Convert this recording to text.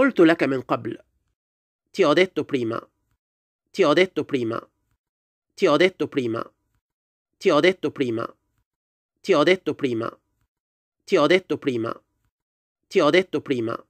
قلت لك من قبل ti ho detto prima ti ho detto prima ti ho detto prima ti ho detto prima ti ho detto prima ti ho detto prima ti ho detto prima